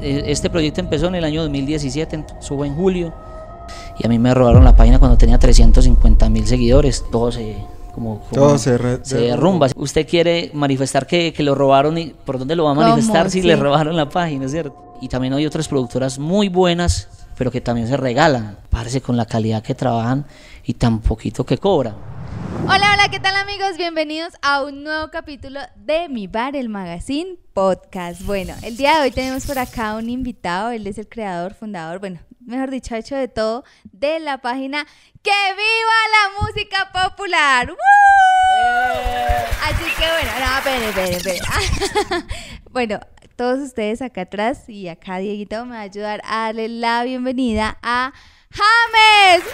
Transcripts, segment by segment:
E, este proyecto empezó en el año 2017, subo en julio, y a mí me robaron la página cuando tenía 350 mil seguidores. Todo se, como, se, derrumba. Usted quiere manifestar que, lo robaron y por dónde lo va a manifestar si le robaron la página, ¿cierto? Y también hay otras productoras muy buenas, pero que también se regalan. Parece con la calidad que trabajan y tan poquito que cobran. Hola, hola, ¿qué tal amigos? Bienvenidos a un nuevo capítulo de Mi Bar, el Magazine Podcast. Bueno, el día de hoy tenemos por acá un invitado, él es el creador, fundador, bueno, mejor dicho, hecho de todo, de la página Que viva la música popular. ¡Eh! Así que bueno, no, espere, bueno, todos ustedes acá atrás y acá Dieguito me va a ayudar a darle la bienvenida a James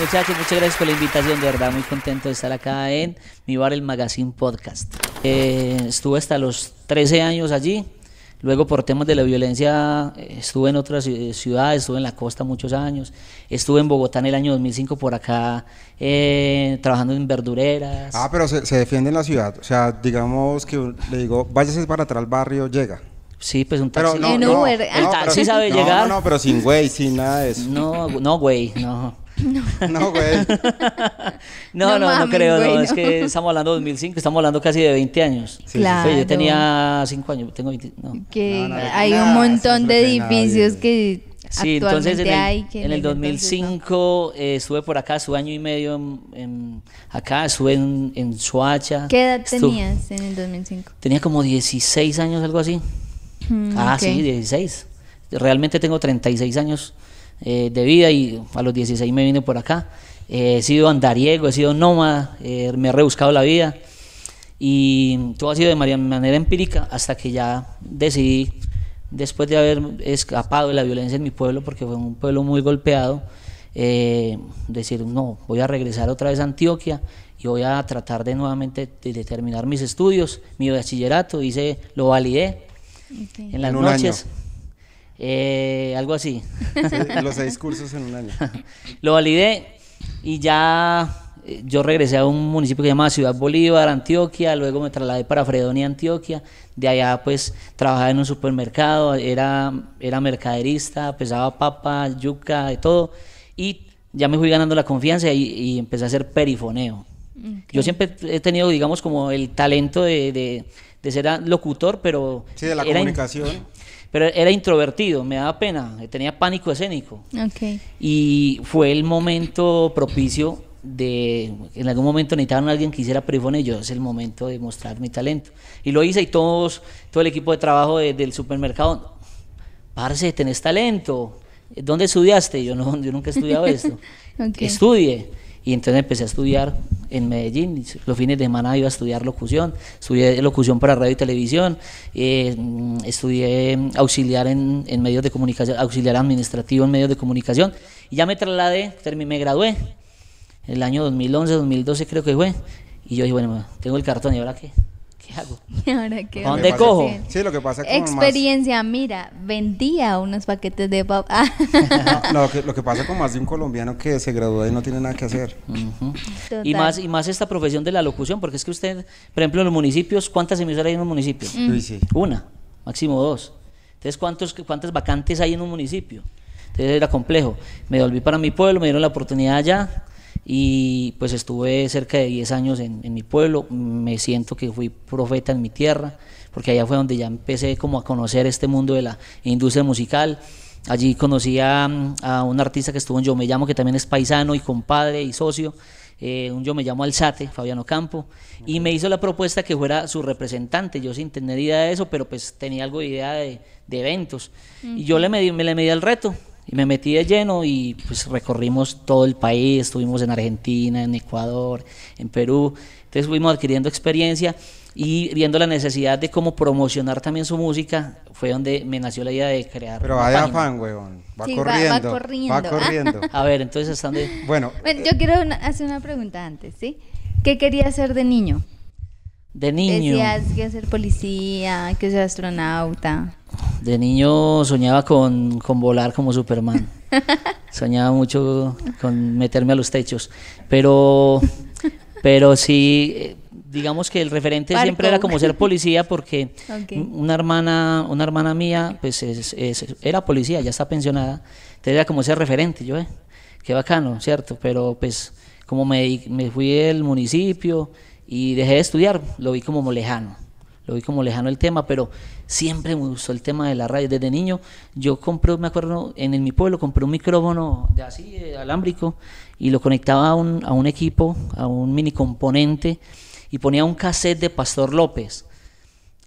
muchas gracias por la invitación, de verdad, muy contento de estar acá en Mi Bar, el Magazine Podcast. Eh, estuve hasta los 13 años allí, luego por temas de la violencia eh, estuve en otras eh, ciudades, estuve en la costa muchos años, estuve en Bogotá en el año 2005 por acá eh, trabajando en verdureras. Ah, pero se, defiende en la ciudad, o sea, digamos que le digo, váyase para atrás al barrio, llega. Sí, pues un taxi. Pero no, taxi sabe llegar. No, no, pero sin güey, sin nada de eso. No, no, güey, no. No, no no, creo, Es que estamos hablando de 2005, estamos hablando casi de 20 años. Sí, pues, yo tenía 5 años, tengo Que hay un montón de edificios que. Sí, entonces en el, hay en el 2005 sube eh, por acá, su año y medio acá, sube en, ¿Qué edad tenías en el 2005? Tenía como 16 años, algo así. Mm, ah, sí, 16. Realmente tengo 36 años. Eh, de vida y a los 16 me vine por acá. Eh, he sido andariego, he sido nómada, eh, me he rebuscado la vida y todo ha sido de manera empírica hasta que ya decidí, después de haber escapado de la violencia en mi pueblo, porque fue un pueblo muy golpeado, decir, no, voy a regresar otra vez a Antioquia y voy a tratar de nuevamente de terminar mis estudios, mi bachillerato, hice, lo validé en las noches. Eh, algo así. Los seis cursos en un año. Lo validé y ya eh, yo regresé a un municipio que se llama Ciudad Bolívar, Antioquia, luego me trasladé para Fredonia, Antioquia, de allá pues trabajaba en un supermercado, era, era mercaderista, pesaba papas, yuca, de todo, y ya me fui ganando la confianza y, empecé a hacer perifoneo. Yo siempre he tenido, digamos, como el talento de, ser locutor, pero... Sí, de la comunicación. Pero era introvertido, me daba pena, tenía pánico escénico. Y fue el momento propicio de, en algún momento necesitaron a alguien que hiciera perifone y yo es el momento de mostrar mi talento. Y lo hice y todos, todo el equipo de trabajo del supermercado, parce, tenés talento, ¿dónde estudiaste? yo no, nunca he estudiado esto. Estudie. Y entonces empecé a estudiar en Medellín, los fines de semana iba a estudiar locución, estudié locución para radio y televisión, eh, mm, estudié auxiliar en, medios de comunicación, auxiliar administrativo en medios de comunicación, y ya me trasladé, terminé, me gradué, en el año 2011, 2012 creo que fue, y yo dije, bueno, tengo el cartón, ¿y ahora qué? ¿qué hago? ¿Dónde cojo? Sí. lo que pasa es que Experiencia, mira, vendía unos paquetes de papá. Ah. lo, que, pasa con más de un colombiano que se graduó y no tiene nada que hacer. Y más y más esta profesión de la locución, porque es que usted, por ejemplo, en los municipios, ¿cuántas emisoras hay en un municipio? Mm. Una, máximo dos. Entonces, ¿cuántos, ¿cuántas vacantes hay en un municipio? Entonces era complejo. Me volví para mi pueblo, me dieron la oportunidad allá y pues estuve cerca de 10 años en, mi pueblo, me siento que fui profeta en mi tierra, porque allá fue donde ya empecé como a conocer este mundo de la industria musical. Allí conocí a, un artista que estuvo en Yo Me Llamo, que también es paisano y compadre y socio, eh, un Yo Me Llamo Alzate, Fabiano Campo, y me hizo la propuesta que fuera su representante, yo sin tener idea de eso, pero pues tenía algo de idea de, eventos. Y yo le medí, me le medí el reto, y me metí de lleno y pues recorrimos todo el país, estuvimos en Argentina, en Ecuador, en Perú. Entonces fuimos adquiriendo experiencia y viendo la necesidad de cómo promocionar también su música, fue donde me nació la idea de crear. Pero vaya Va, corriendo, va, corriendo, va corriendo. A ver, entonces Bueno, yo quiero hacer una pregunta antes, ¿sí? ¿Qué quería hacer de niño? De niño. Decías que ser policía, que ser astronauta. De niño soñaba con, con volar como Superman. soñaba mucho con meterme a los techos. Pero, pero sí, eh, digamos que el referente siempre era como ser policía porque una hermana una hermana mía pues era policía ya está pensionada entonces era como ser referente yo eh, qué bacano cierto pero pues como me, me fui del municipio y dejé de estudiar, lo vi como lejano, lo vi como lejano el tema, pero siempre me gustó el tema de la radio. Desde niño yo compré, me acuerdo, en, mi pueblo compré un micrófono de así, alámbrico, y lo conectaba a un, equipo, a un mini componente, y ponía un cassette de Pastor López.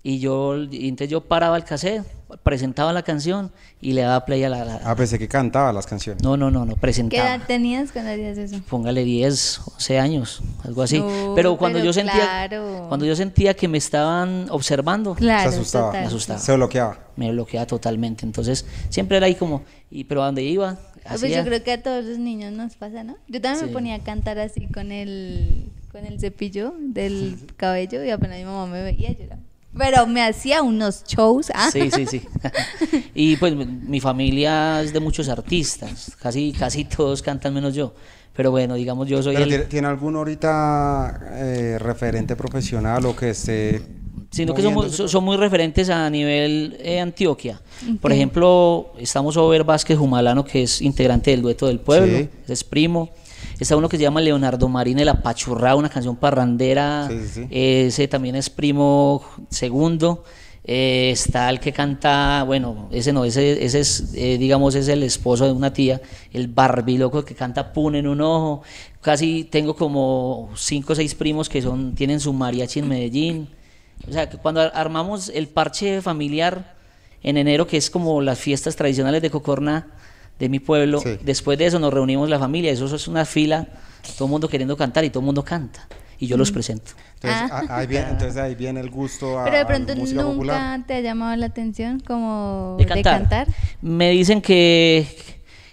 Y yo, entonces yo paraba el cassette presentaba la canción y le daba play a la... ah, pensé que cantaba las canciones. No, no, no, no, presentaba. ¿Qué edad tenías cuando hacías eso? Póngale 10, 11 años, algo así. pero cuando yo sentía... Claro. Cuando yo sentía que me estaban observando... Claro, se asustaba. Se bloqueaba. Me bloqueaba totalmente. Entonces, siempre era ahí como... Y, pero a dónde iba... Ah, pues yo creo que a todos los niños nos pasa, ¿no? Yo también me ponía a cantar así con el, con el cepillo del cabello y apenas mi mamá me veía lloraba. Pero me hacía unos shows. ¿ah? Sí, sí, sí. y pues mi familia es de muchos artistas, casi, casi todos cantan menos yo. Pero bueno, digamos yo soy... ¿Tiene algún ahorita eh, referente profesional o que esté... Sino que somos, son muy referentes a nivel eh, Antioquia. Por ejemplo, estamos Over Vázquez Jumalano, que es integrante del Dueto del Pueblo, es primo. Está uno que se llama Leonardo Marín, el apachurrado, una canción parrandera. Ese también es primo segundo. Eh, está el que canta, bueno, ese no, ese, es, eh, digamos, es el esposo de una tía, el barbiloco que canta Pun en un ojo. Casi tengo como cinco o seis primos que son, tienen su mariachi en Medellín. O sea, que cuando armamos el parche familiar en enero, que es como las fiestas tradicionales de Cocorna, de mi pueblo. Después de eso nos reunimos la familia, eso, es una fila, todo el mundo queriendo cantar y todo el mundo canta. Y yo los mm. presento. Entonces, ah. ahí viene, entonces, ahí viene, el gusto a Pero de pronto nunca te ha llamado la atención como de cantar. Me dicen que,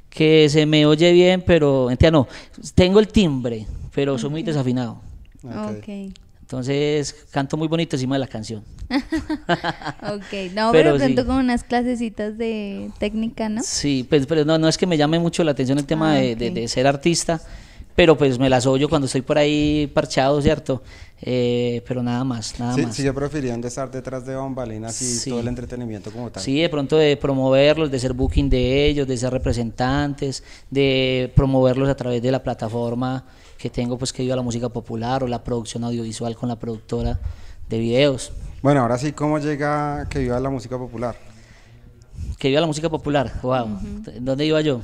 que se me oye bien, pero, entiendo, no, tengo el timbre, pero soy muy desafinado. Ok, Okay. Entonces canto muy bonito encima de la canción. ok, no, pero, pronto con unas clasecitas de técnica, ¿no? Sí, pues, pero no, no es que me llame mucho la atención el tema ah, de, de, ser artista, pero pues me las oyo cuando estoy por ahí parchado, ¿cierto? Eh, pero nada más, nada más. Sí, yo preferiría estar detrás de bombalinas y todo el entretenimiento como tal. Sí, de pronto de promoverlos, de ser booking de ellos, de ser representantes, de promoverlos a través de la plataforma tengo, pues que viva la música popular o la producción audiovisual con la productora de videos. Bueno, ahora sí, ¿cómo llega que viva la música popular? Que viva la música popular, wow. donde ¿Dónde iba yo?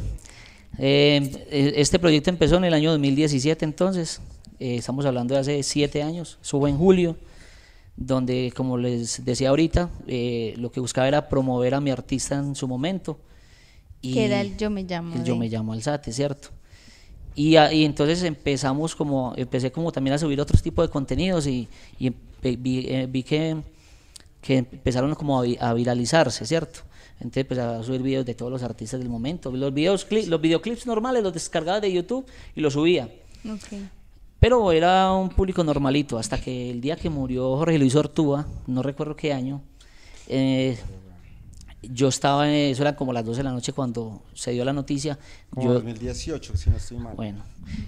Eh, eh, este proyecto empezó en el año 2017 entonces, eh, estamos hablando de hace siete años, subo en julio, donde como les decía ahorita, lo que buscaba era promover a mi artista en su momento. Y que era el Yo Me Llamo. El Yo Me Llamo Alzate, ¿cierto? Y, entonces empezamos como, empecé como también a subir otros tipos de contenidos y, eh, vi, que, que empezaron como a, viralizarse, ¿cierto? Entonces pues a subir videos de todos los artistas del momento. Los, videos, los videoclips normales los descargaba de YouTube y los subía. Pero era un público normalito, hasta que el día que murió Jorge Luis Ortúa, no recuerdo qué año, eh, yo estaba, eh, eso era como las 12 de la noche cuando se dio la noticia. yo, 2018, si no estoy mal. Bueno,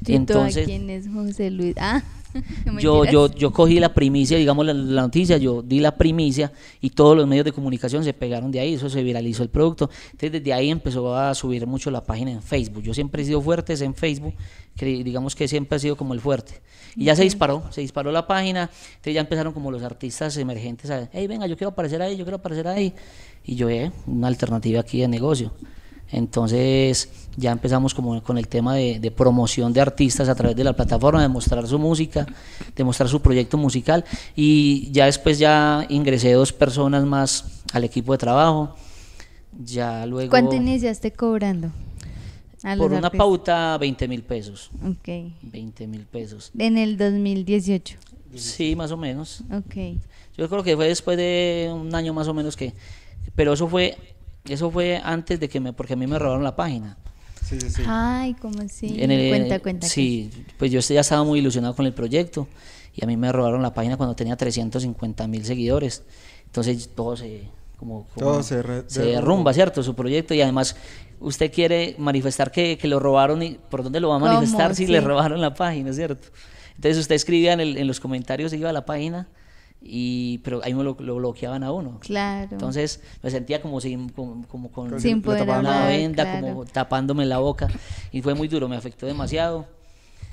entonces. ¿Quién es José Luis? Ah, yo, yo, yo cogí la primicia, digamos la, noticia, yo di la primicia y todos los medios de comunicación se pegaron de ahí, eso se viralizó el producto. Entonces, desde ahí empezó a subir mucho la página en Facebook. Yo siempre he sido fuerte en Facebook, que digamos que siempre ha sido como el fuerte. Y ya se disparó, se disparó la página, entonces ya empezaron como los artistas emergentes a, hey, venga, yo quiero aparecer ahí, yo quiero aparecer ahí. Y yo, eh, una alternativa aquí de negocio. Entonces ya empezamos como con el tema de, promoción de artistas a través de la plataforma, de mostrar su música, de mostrar su proyecto musical y ya después ya ingresé dos personas más al equipo de trabajo. Ya luego... ¿Cuánto iniciaste cobrando? por una pauta 20 mil pesos. Ok. 20 mil pesos. En el 2018. Sí, más o menos. Ok. Yo creo que fue después de un año más o menos que pero eso fue, eso fue antes de que me, porque a mí me robaron la página. Sí, sí, sí. Ay, como así? En el, cuenta, cuenta. Sí, pues yo ya estaba muy ilusionado con el proyecto y a mí me robaron la página cuando tenía 350 mil seguidores. Entonces todo se, como, todo se, derrumba, ¿cierto? Su proyecto y además usted quiere manifestar que, que lo robaron y por dónde lo va a manifestar si le robaron la página, ¿cierto? Entonces usted escribía en, en los comentarios, iba a la página y pero ahí me lo bloqueaban a uno. Claro. Entonces me sentía como sin, como, como con venda, como tapándome la boca y fue muy duro, me afectó demasiado.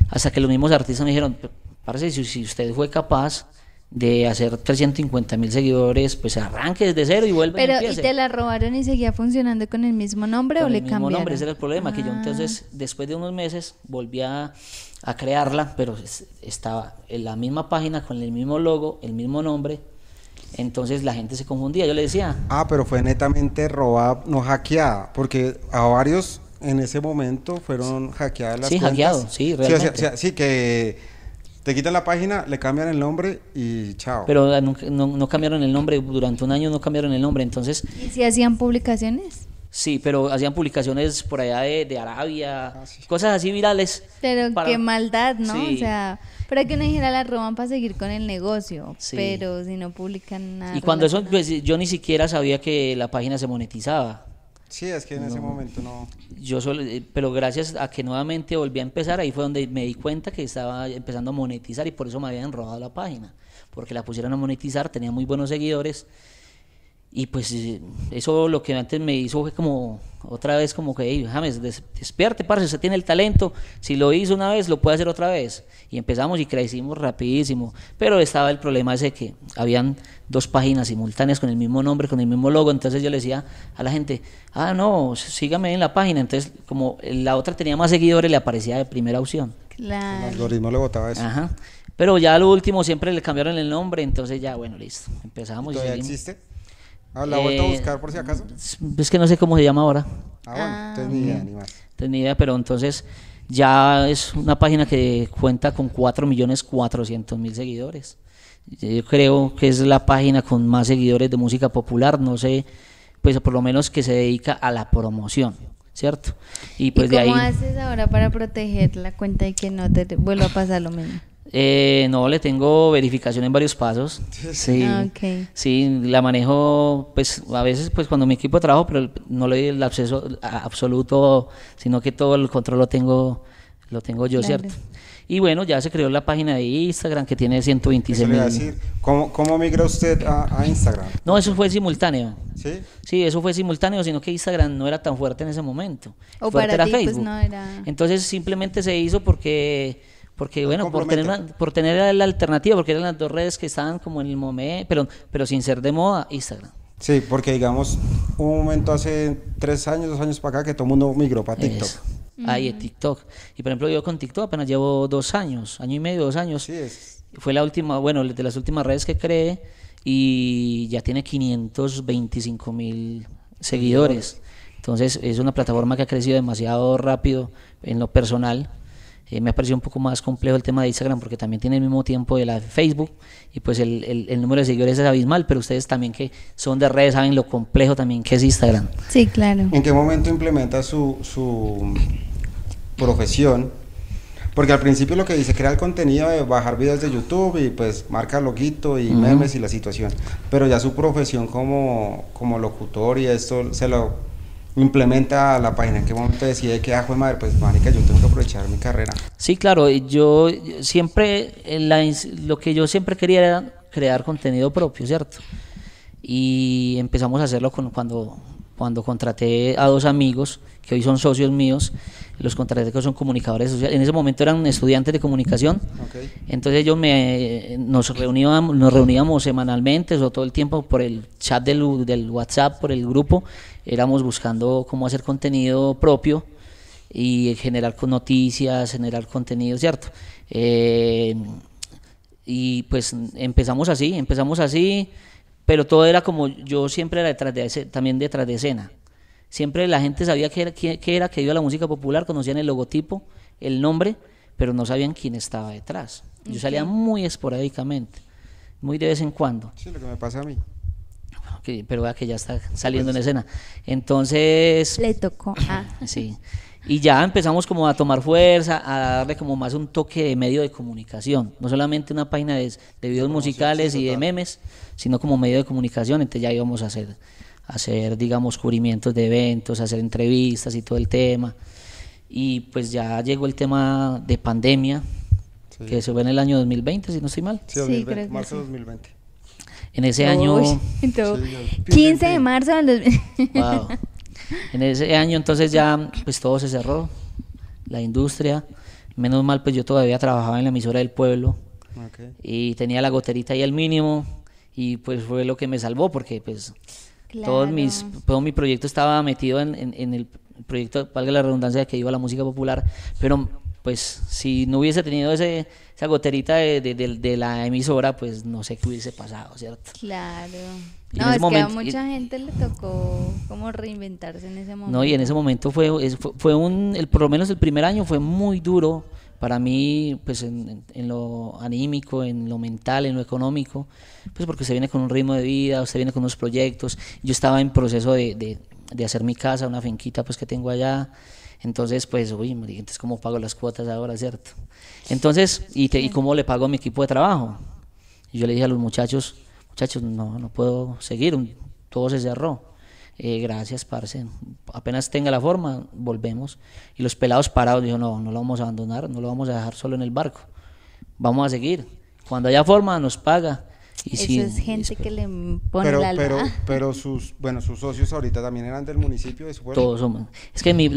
Hasta que los mismos artistas me dijeron, parece si, si usted fue capaz de hacer 350 mil seguidores, pues arranque desde cero y vuelve Pero, y, te la robaron y seguía funcionando con el mismo nombre con o el mismo nombre, ese era el problema, que yo ah. entonces, después de unos meses, volví a, crearla, pero estaba en la misma página, con el mismo logo, el mismo nombre, entonces la gente se confundía, yo le decía. Ah, pero fue netamente robada, no hackeada, porque a varios en ese momento fueron hackeadas las sí, hackeados Hackeado, sí, realmente. sí, que te quitan la página, le cambian el nombre y chao. Pero no, no, cambiaron el nombre, durante un año no cambiaron el nombre, entonces... ¿Y si hacían publicaciones? Sí, pero hacían publicaciones por allá de, Arabia, ah, cosas así virales. Pero qué maldad, ¿no? O sea, para que una general la roban para seguir con el negocio, pero si no publican nada... Y cuando eso, pues, yo ni siquiera sabía que la página se monetizaba. Sí, es que en ese momento no. Yo solo, eh, pero gracias a que nuevamente volví a empezar, ahí fue donde me di cuenta que estaba empezando a monetizar y por eso me habían robado la página. Porque la pusieron a monetizar, tenía muy buenos seguidores y pues eh, eso lo que antes me hizo fue como otra vez como que, hey, James, despierte, parce, usted tiene el talento, si lo hizo una vez, lo puede hacer otra vez. Y empezamos y crecimos rapidísimo, pero estaba el problema ese que habían dos páginas simultáneas con el mismo nombre, con el mismo logo, entonces yo le decía a la gente, ah, no, sígame en la página, entonces como la otra tenía más seguidores, le aparecía de primera opción. Claro. El algoritmo le botaba eso. Ajá. Pero ya lo último siempre le cambiaron el nombre, entonces ya, bueno, listo, empezamos. ¿Y ¿Todavía Ah, la vuelta a eh, buscar por si acaso. Es que no sé cómo se llama ahora. Ah, bueno, ah. ni idea, más. idea, pero entonces ya es una página que cuenta con 4.400.000 seguidores. Yo creo que es la página con más seguidores de música popular, no sé, pues por lo menos que se dedica a la promoción, ¿cierto? Y pues cómo haces ahora para proteger la cuenta y que no te vuelva a pasar lo mismo? Eh, no, le tengo verificación en varios pasos. Sí. Ah, sí, la manejo, pues a veces, pues cuando mi equipo trabaja, trabajo, pero no le doy el acceso absoluto, sino que todo el control lo tengo, lo tengo yo, ¿cierto? Y bueno, ya se creó la página de Instagram que tiene 126 mil. ¿cómo, ¿Cómo migra usted a, Instagram? No, eso fue simultáneo. ¿Sí? Sí, eso fue simultáneo, sino que Instagram no era tan fuerte en ese momento. O para pues, Facebook. no era... Entonces simplemente se hizo porque porque, bueno, por tener, por tener la alternativa, porque eran las dos redes que estaban como en el momento, pero, pero sin ser de moda, Instagram. Sí, porque digamos, un momento hace tres años, dos años para acá que todo el mundo migró para TikTok. Ahí es TikTok. Y por ejemplo, yo con TikTok apenas llevo dos años, año y medio, dos años. Sí, Fue la última, bueno, de las últimas redes que creé y ya tiene 525 mil seguidores. Entonces, es una plataforma que ha crecido demasiado rápido en lo personal eh, me ha parecido un poco más complejo el tema de Instagram porque también tiene el mismo tiempo de la de Facebook y pues el, número de seguidores es abismal, pero ustedes también que son de redes saben lo complejo también que es Instagram. Sí, claro. ¿En qué momento implementa su, su profesión? Porque al principio lo que dice, crear contenido de bajar videos de YouTube y pues marca loguito y memes y la situación. Pero ya su profesión como locutor y esto se lo implementa la página? ¿En qué momento decide que, ah, madre, pues, manica, yo tengo que aprovechar mi carrera? Sí, claro, yo siempre, eh, lo que yo siempre quería era crear contenido propio, ¿cierto? Y empezamos a hacerlo cuando cuando contraté a dos amigos que hoy son socios míos, los contraté que son comunicadores sociales. En ese momento eran estudiantes de comunicación. Entonces ellos me, nos, reuníamos, nos reuníamos semanalmente o todo el tiempo por el chat del, del WhatsApp, por el grupo. Éramos buscando cómo hacer contenido propio y generar noticias, generar contenido, ¿cierto? Eh, y pues empezamos así, empezamos así pero todo era como yo siempre era detrás de, también detrás de escena. Siempre la gente sabía que era, que, era iba la música popular, conocían el logotipo, el nombre, pero no sabían quién estaba detrás. Yo salía muy esporádicamente, muy de vez en cuando. Sí, lo que me pasa a mí. pero que ya está saliendo pues en escena. Entonces... Le tocó. Ah. Sí. Y ya empezamos como a tomar fuerza, a darle como más un toque de medio de comunicación. No solamente una página de, videos musicales y de memes, sino como medio de comunicación. Entonces ya íbamos a hacer, hacer, digamos, cubrimientos de eventos, hacer entrevistas y todo el tema. Y pues ya llegó el tema de pandemia, que se fue en el año 2020, si no estoy mal. Sí, marzo de 2020. En ese año... 15 de marzo del 2020. En ese año entonces ya pues todo se cerró, la industria, menos mal pues yo todavía trabajaba en la emisora del pueblo y tenía la goterita y el mínimo y pues fue lo que me salvó porque pues todo, mis, todo mi proyecto estaba metido en, el proyecto, valga la redundancia, que iba a la música popular, pero pues si no hubiese tenido ese esa goterita de, de, la emisora, pues no sé qué hubiese pasado, ¿cierto? Claro. no, es que a mucha gente le tocó como reinventarse en ese momento. No, y en ese momento fue, fue, un, el, por lo menos el primer año fue muy duro para mí, pues en, lo anímico, en lo mental, en lo económico, pues porque se viene con un ritmo de vida, se viene con unos proyectos. Yo estaba en proceso de, de, de hacer mi casa, una finquita pues que tengo allá. Entonces, pues, uy, entonces, ¿cómo pago las cuotas ahora, cierto? Entonces, ¿y, cómo le pago a mi equipo de trabajo? yo le dije a los muchachos, muchachos, no, no puedo seguir, todo se cerró. Eh, gracias, parce. Apenas tenga la forma, volvemos. Y los pelados parados, dijo, no, no lo vamos a abandonar, no lo vamos a dejar solo en el barco. Vamos a seguir. Cuando haya forma, nos paga. Eso es gente que le pone pero, la pero, pero sus, bueno, sus socios ahorita también eran del municipio de Todos somos. Es que mi,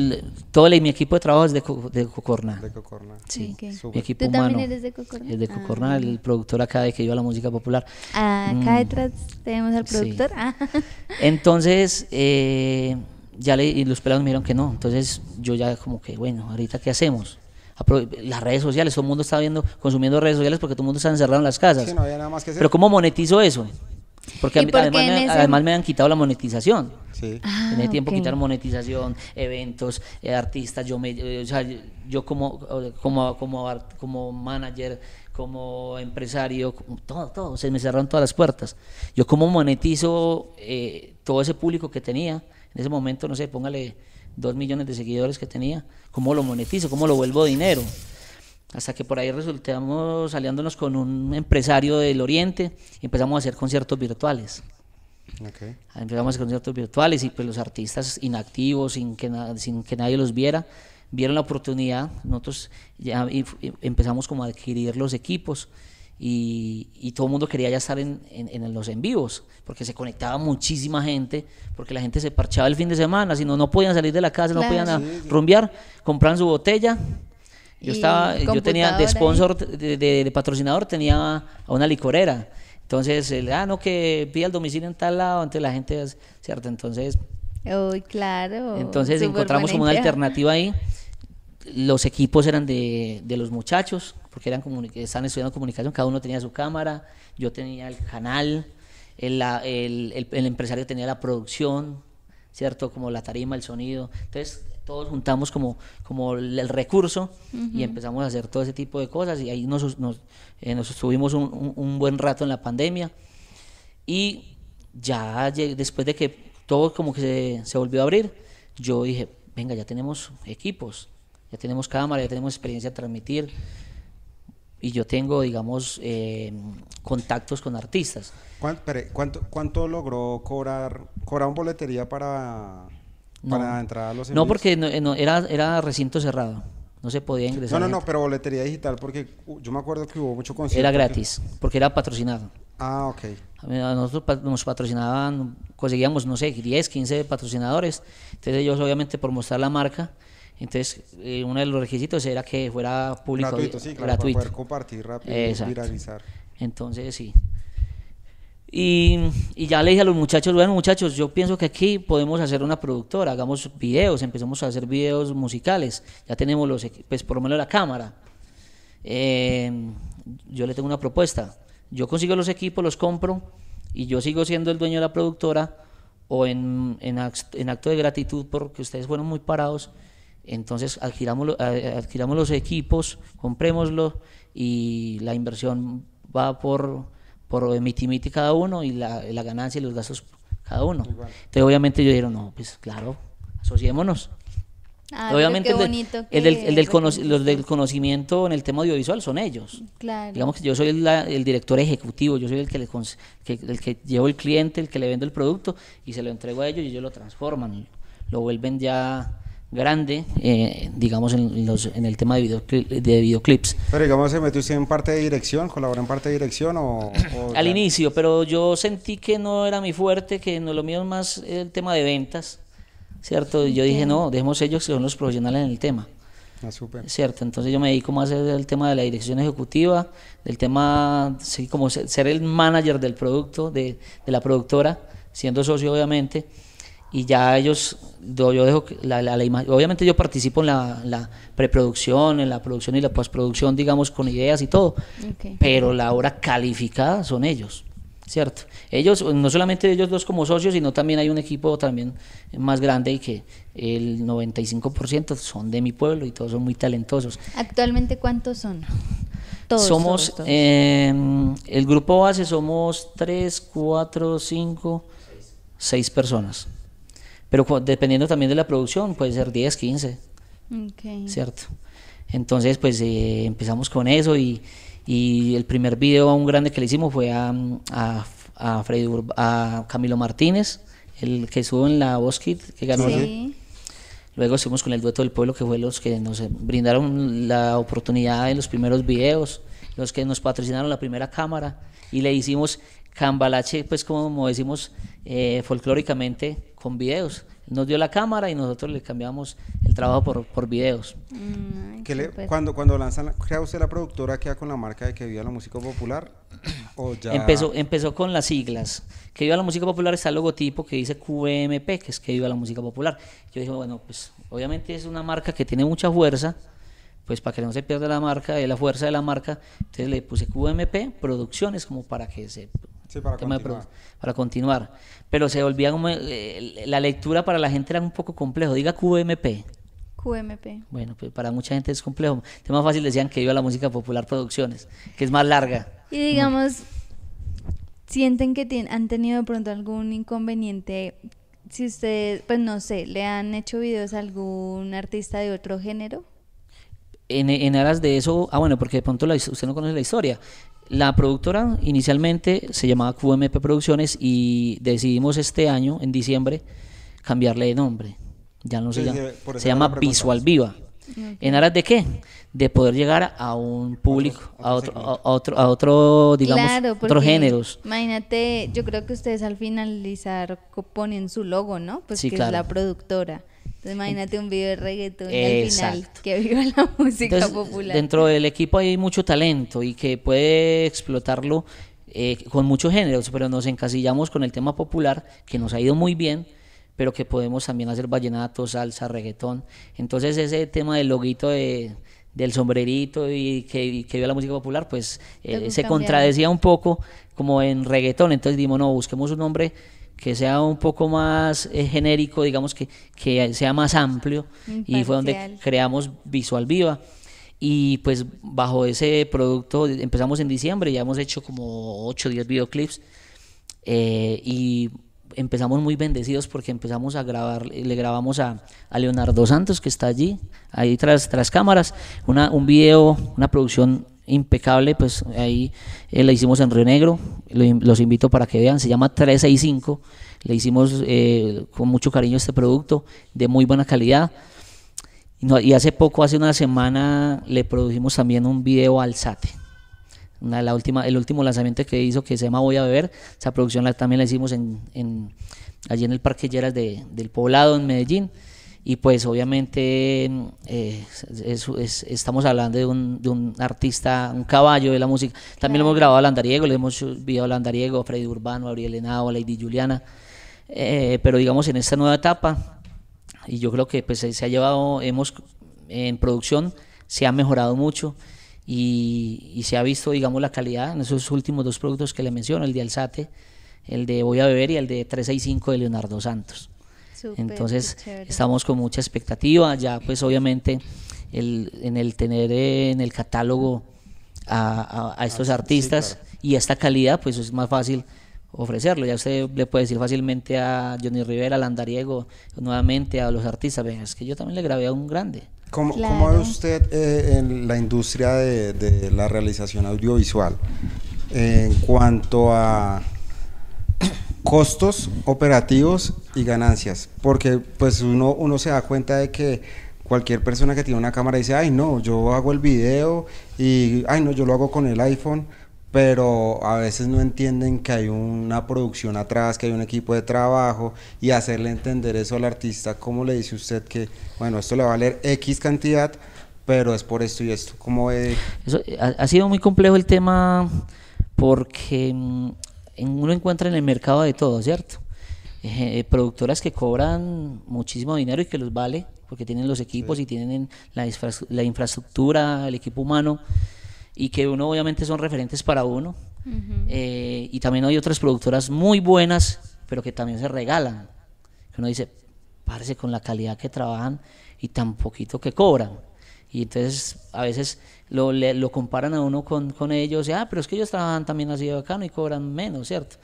todo mi equipo de trabajo es de, de Cocorna. De Cocorna. Sí, mi equipo ¿Tú también eres de Cocorna? de ah, el productor acá de que yo a la música popular. Ah, acá mm. detrás tenemos al productor. Ah. Entonces, eh, ya le, y los pelados me dijeron que no. Entonces yo ya como que, bueno, ahorita ¿qué hacemos? las redes sociales, todo el mundo está viendo, consumiendo redes sociales porque todo el mundo está encerrado en las casas. Pero ¿cómo monetizo eso? Porque, además, me, han quitado la monetización. Sí. Ah, en ese tiempo quitar quitaron monetización, eventos, eh, artistas, yo me, eh, yo como, como, como, como manager, como empresario, todo, todo, se me cerraron todas las puertas. Yo como monetizo eh, todo ese público que tenía, en ese momento, no sé, póngale dos millones de seguidores que tenía. ¿Cómo lo monetizo? ¿Cómo lo vuelvo dinero? Hasta que por ahí resultamos aliándonos con un empresario del Oriente y empezamos a hacer conciertos virtuales. Empezamos a hacer conciertos virtuales y pues los artistas inactivos, sin que, sin que nadie los viera, vieron la oportunidad. Nosotros ya empezamos como a adquirir los equipos y, todo el mundo quería ya estar en, los en vivos, porque se conectaba muchísima gente, porque la gente se parchaba el fin de semana, si no, no podían salir de la casa, no podían rumbear, compraban su botella. Yo, estaba, yo tenía de sponsor, de, patrocinador, tenía a una licorera. Entonces, ah, no, que pida el domicilio en tal lado, entonces la gente, ¿cierto? Entonces... Entonces encontramos como una alternativa ahí los equipos eran de, de, los muchachos, porque eran estaban estudiando comunicación, cada uno tenía su cámara, yo tenía el canal, el, empresario tenía la producción, ¿cierto? Como la tarima, el sonido. Entonces, todos juntamos como, como el, recurso y empezamos a hacer todo ese tipo de cosas y ahí nos, nos, estuvimos eh, un, buen rato en la pandemia y ya después de que todo como que se, se volvió a abrir, yo dije, venga, ya tenemos equipos, ya tenemos cámara, ya tenemos experiencia de transmitir y yo tengo, digamos, eh, contactos con artistas. ¿Cuánto, logró cobrar, cobrar un boletería para, para entrar a los No, porque eh, era, era recinto cerrado. No se podía ingresar. No, no, no, pero boletería digital, porque yo me acuerdo que hubo mucho concierto. Era gratis, porque era patrocinado. Ah, ok. nosotros nos patrocinaban, conseguíamos, no sé, 10, 15 patrocinadores. Entonces ellos obviamente por mostrar la marca, entonces, eh, uno de los requisitos era que fuera público. Gratuito, para poder compartir rápido y viralizar. Entonces, sí. Y, ya le dije a los muchachos, bueno muchachos, yo pienso que aquí podemos hacer una productora, hagamos videos, empezamos a hacer videos musicales, ya tenemos los, pues por lo menos la cámara. Eh, yo le tengo una propuesta, yo consigo los equipos, los compro y yo sigo siendo el dueño de la productora o en, en acto de gratitud porque ustedes fueron muy parados, entonces adquiramos, los equipos, comprémoslo y la inversión va por, por miti cada uno y la, ganancia y los gastos cada uno. Entonces obviamente yo dijeron, no, pues claro, asociémonos. Ah, obviamente el, el, del, los del conocimiento en el tema audiovisual son ellos. Claro. Digamos que yo soy el director ejecutivo, yo soy el que, que, el que llevo el cliente, el que le vendo el producto y se lo entrego a ellos y ellos lo transforman, lo vuelven ya grande, eh, digamos, en, el tema de, de videoclips. Pero digamos, ¿se metió usted en parte de dirección? ¿Colaboró en parte de dirección? O, Al inicio, pero yo sentí que no era mi fuerte, que no, lo mío es más el tema de ventas, ¿cierto? Y yo dije, no, dejemos ellos que son los profesionales en el tema. Ah, super. ¿Cierto? Entonces yo me dedico más al tema de la dirección ejecutiva, del tema, sí, como ser el manager del producto, de, de la productora, siendo socio obviamente y ya ellos, yo, dejo la, la, obviamente yo participo en la, preproducción, en la producción y la postproducción, digamos, con ideas y todo, pero la obra calificada son ellos, ¿cierto? Ellos, no solamente ellos dos como socios, sino también hay un equipo también más grande y que el 95% son de mi pueblo y todos son muy talentosos. ¿Actualmente cuántos son? Todos, somos, em, el grupo base somos 3, 4, 5, 6 personas. Pero dependiendo también de la producción, puede ser 10, 15. ¿Cierto? Entonces, pues eh, empezamos con eso y, y, el primer video a un grande que le hicimos fue a, a, Camilo Martínez, el que estuvo en la Voz que ganó. Sí. Luego estuvimos con el Dueto del Pueblo, que fue los que nos brindaron la oportunidad en los primeros videos, los que nos patrocinaron la primera cámara y le hicimos cambalache, pues como decimos eh, folclóricamente, con videos. Nos dio la cámara y nosotros le cambiamos el trabajo por, por videos. Mm, cuando, cuando lanzan, ¿crea usted la productora que con la marca de Que Viva la Música Popular? Empezó, empezó con las siglas. Que Viva la Música Popular está el logotipo que dice QMP, que es Que Viva la Música Popular. Yo dije, bueno, pues obviamente es una marca que tiene mucha fuerza, pues para que no se pierda la marca, eh, la fuerza de la marca, entonces le puse QMP, producciones, como para que se Sí, para, continuar. Para continuar pero se volvía como, eh, la lectura para la gente era un poco complejo. Diga QMP. QMP. Bueno, pues para mucha gente es complejo. Es más fácil decían que iba la música popular producciones, que es más larga. Y digamos, sienten que han tenido de pronto algún inconveniente si ustedes, pues no sé, le han hecho videos a algún artista de otro género. En, en, aras de eso, ah bueno, porque de pronto la, usted no conoce la historia. La productora inicialmente se llamaba QMP Producciones y decidimos este año, en diciembre, cambiarle de nombre. Ya no se llama, se llama Visual Viva. ¿En aras de qué? De poder llegar a un público, a otro, a otro, a otro digamos, otros géneros. Imagínate, yo creo que ustedes al finalizar ponen su logo, ¿no? Pues que es la productora. Imagínate un video de reggaetón al final, que viva la música popular. Dentro del equipo hay mucho talento y que puede explotarlo eh, con muchos géneros, pero nos encasillamos con el tema popular, que nos ha ido muy bien, pero que podemos también hacer vallenato, salsa, reggaetón. Entonces ese tema del loguito de, del sombrerito y que, y que la música popular, pues eh, se contradecía un poco como en reggaetón. Entonces dimos, no, busquemos un nombre que sea un poco más eh, genérico, digamos que, que sea más amplio. Mm, y fue donde creamos Visual Viva. Y pues bajo ese producto empezamos en diciembre, ya hemos hecho como 8 o 10 videoclips. Eh, y empezamos muy bendecidos porque empezamos a grabar, le grabamos a, a Leonardo Santos, que está allí, ahí tras, tras cámaras, una, un video, una producción impecable, pues ahí le eh, la hicimos en Río Negro, los invito para que vean, se llama 365, le hicimos eh, con mucho cariño este producto, de muy buena calidad, y hace poco, hace una semana, le produjimos también un video al SATE, la última, el último lanzamiento que hizo que se llama Voy a Beber, esa producción también la hicimos en, allí en el Parque Lleras del Poblado, en Medellín, y pues obviamente eh, estamos hablando de un, artista, un caballo de la música. También lo hemos grabado a Landariego, le hemos visto a Landariego, a Freddy Urbano, a Ariel Henao, a Lady Juliana, eh, pero digamos en esta nueva etapa, y yo creo que pues se ha llevado, hemos en producción se ha mejorado mucho y, se ha visto digamos la calidad en esos últimos dos productos que le menciono, el de Alzate, el de Voy a Beber y el de 365 de Leonardo Santos. Entonces estamos con mucha expectativa, ya pues obviamente el, en el tener eh, en el catálogo a, estos ah, artistas y esta calidad pues es más fácil ofrecerlo. Ya usted le puede decir fácilmente a Johnny Rivera, a Landariego, nuevamente a los artistas, es que yo también le grabé a un grande. ¿Cómo, ve usted eh, en la industria de, la realización audiovisual? en cuanto a costos operativos y ganancias, porque pues uno, uno se da cuenta de que cualquier persona que tiene una cámara dice, ay no, yo hago el video y, ay no, yo lo hago con el iPhone, pero a veces no entienden que hay una producción atrás, que hay un equipo de trabajo y hacerle entender eso al artista, como le dice usted que, bueno, esto le va a valer X cantidad, pero es por esto y esto? ¿Cómo ve ha sido muy complejo el tema porque mm, uno encuentra en el mercado de todo, ¿cierto? Eh, eh, productoras que cobran muchísimo dinero y que los vale, porque tienen los equipos y tienen la, infraestructura, el equipo humano, y que uno obviamente son referentes para uno. Eh, y también hay otras productoras muy buenas, pero que también se regalan. uno dice, parece con la calidad que trabajan y tan poquito que cobran. Y entonces a veces lo, comparan a uno con, ellos, y, ah, pero es que ellos trabajan también así de bacano y cobran menos, ¿cierto?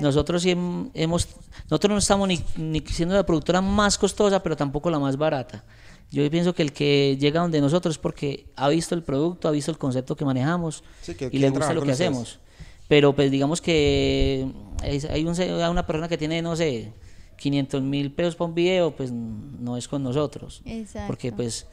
Nosotros sí hemos, nosotros no estamos ni, siendo la productora más costosa, pero tampoco la más barata. Yo pienso que el que llega donde nosotros es porque ha visto el producto, ha visto el concepto que manejamos y le gusta lo que hacemos. Pero pues digamos que hay, una persona que tiene, no sé, 500 mil pesos por un video, pues no es con nosotros. Exacto. Porque pues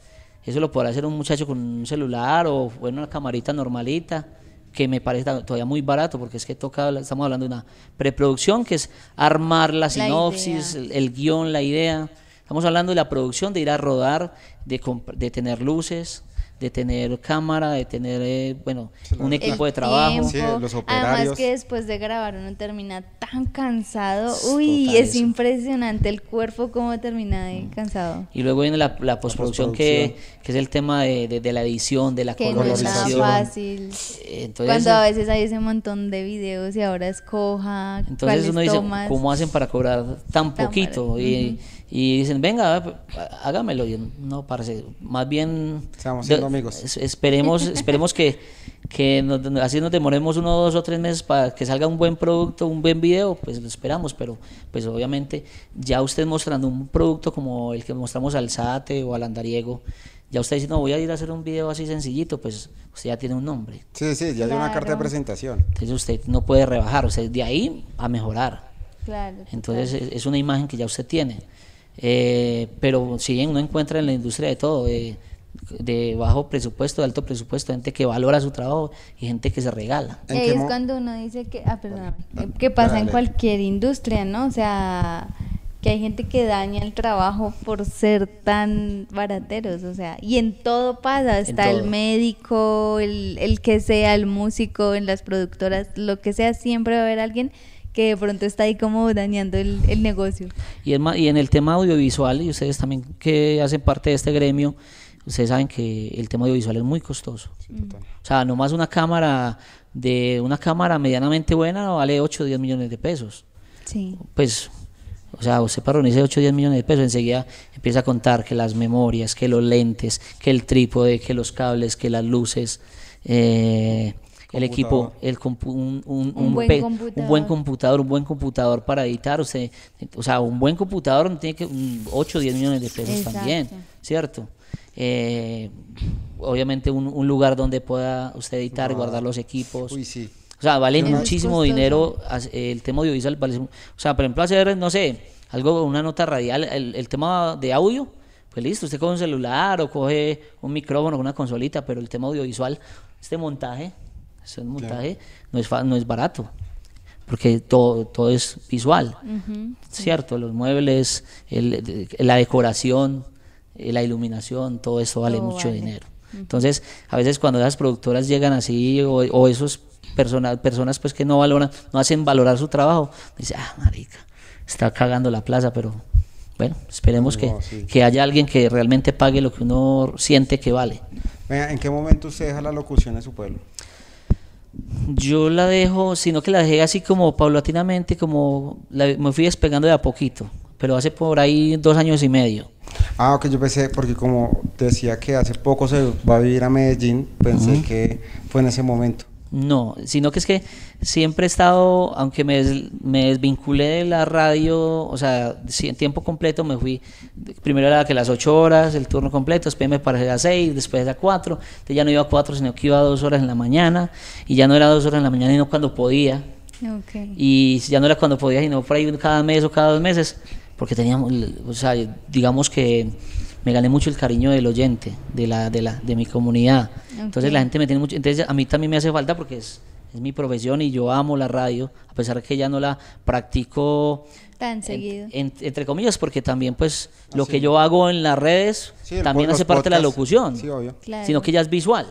eso lo podrá hacer un muchacho con un celular o bueno, una camarita normalita, que me parece todavía muy barato, porque es que toca, estamos hablando de una preproducción, que es armar la sinopsis, el, guión, la idea. Estamos hablando de la producción, de ir a rodar, de, de tener luces, de tener cámara, de tener, eh, bueno, un equipo de trabajo. los operarios. Además que después de grabar uno termina tan cansado. Uy, es impresionante el cuerpo cómo termina de mm. cansado. Y luego viene la, la postproducción, Que, es el tema de, la edición, de la colorización. es fácil. Cuando a eh, veces hay ese montón de videos y ahora escoja. Entonces uno dice, ¿cómo hacen para cobrar tan, poquito? Y, y dicen, venga, hágamelo. Y no, parece, más bien amigos. Esperemos, esperemos que, así nos demoremos uno, dos o tres meses para que salga un buen producto, un buen video, pues lo esperamos, pero pues obviamente ya usted mostrando un producto como el que mostramos al SATE o al Andariego, ya usted dice, no, voy a ir a hacer un video así sencillito, pues usted ya tiene un nombre. Sí, sí, ya tiene una carta de presentación. Entonces usted no puede rebajar, o de ahí a mejorar. Entonces Es, una imagen que ya usted tiene. Eh, pero si bien no encuentra en la industria de todo, eh, de bajo presupuesto, de alto presupuesto, gente que valora su trabajo y gente que se regala. Ahí es cuando uno dice que, ah, perdóname, ah, que pasa en cualquier industria, ¿no? O sea, que hay gente que daña el trabajo por ser tan barateros, o sea, y en todo pasa, está el médico, el, el que sea, el músico, en las productoras, lo que sea, siempre va a haber alguien que de pronto está ahí como dañando el, negocio. Y, y en el tema audiovisual, y ustedes también que hacen parte de este gremio, ustedes saben que el tema audiovisual es muy costoso. Mm. O sea, nomás una cámara de una cámara medianamente buena vale 8 o 10 millones de pesos. Sí. Pues o sea, usted parronice 8 o 10 millones de pesos, enseguida empieza a contar que las memorias, que los lentes, que el trípode, que los cables, que las luces, eh, el equipo, el un, buen computador, un buen computador para editar. Usted, o sea, un buen computador tiene que 8 o 10 millones de pesos también, ¿cierto? Eh, obviamente un, lugar donde pueda usted editar, y ah. guardar los equipos. O sea, vale muchísimo dinero el tema audiovisual. o sea, por ejemplo, hacer, no sé, algo, una nota radial, el, tema de audio, pues listo, usted coge un celular o coge un micrófono, una consolita, pero el tema audiovisual, este montaje, este montaje no, es no es barato porque todo, todo es visual, ¿cierto? Los muebles, la decoración, eh, la iluminación, todo eso vale mucho dinero. Entonces, a veces cuando esas productoras llegan así o, esos personas, personas pues que no valoran, no hacen valorar su trabajo, dice, ah, marica, está cagando la plaza, pero bueno, esperemos que, haya alguien que realmente pague lo que uno siente que vale. ¿en qué momento usted deja la locución de su pueblo? Yo la dejo, sino que la dejé así como paulatinamente, como me fui despegando de a poquito, pero hace por ahí dos años y medio. Ah, ok, yo pensé, porque como decía que hace poco se va a vivir a Medellín, pensé que fue en ese momento. No, sino que es que siempre he estado, aunque me, desvinculé de la radio, o sea, en tiempo completo me fui, primero era que las 8 horas, el turno completo, después me paré a 6, después a 4, entonces ya no iba a 4, sino que iba a 2 horas en la mañana, y ya no era 2 horas en la mañana, sino cuando podía. Okay. Y ya no era cuando podía, sino por ahí cada mes o cada dos meses porque teníamos, o sea, digamos que me gané mucho el cariño del oyente, de la, de la, de mi comunidad. Entonces la gente me tiene mucho, entonces a mí también me hace falta porque es, es mi profesión y yo amo la radio, a pesar que ya no la practico tan seguido. entre comillas, porque también pues lo ah, que yo hago en las redes también hace parte de la locución, sino que ya es visual.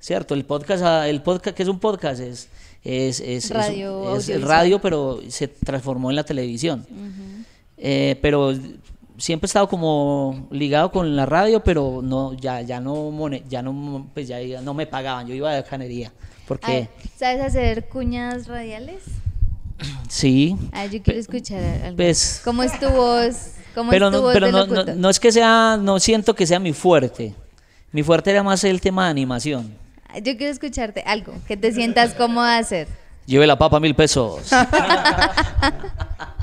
¿Cierto? El podcast, ah, el podcast que es un podcast es, es, es radio, radio pero se transformó en la televisión. Eh, pero siempre he estado como ligado con la radio, pero no, ya, ya no, ya no, pues no me pagaban, yo iba de canería. Porque... Ah, ¿Sabes hacer cuñas radiales? Sí. Ah, yo quiero escuchar algo. Pues, ¿Cómo es tu voz? pero no, pero no, no, no, es que sea, no siento que sea mi fuerte. Mi fuerte era más el tema de animación. Ah, yo quiero escucharte algo que te sientas cómoda hacer. Lleve la papa a mil pesos.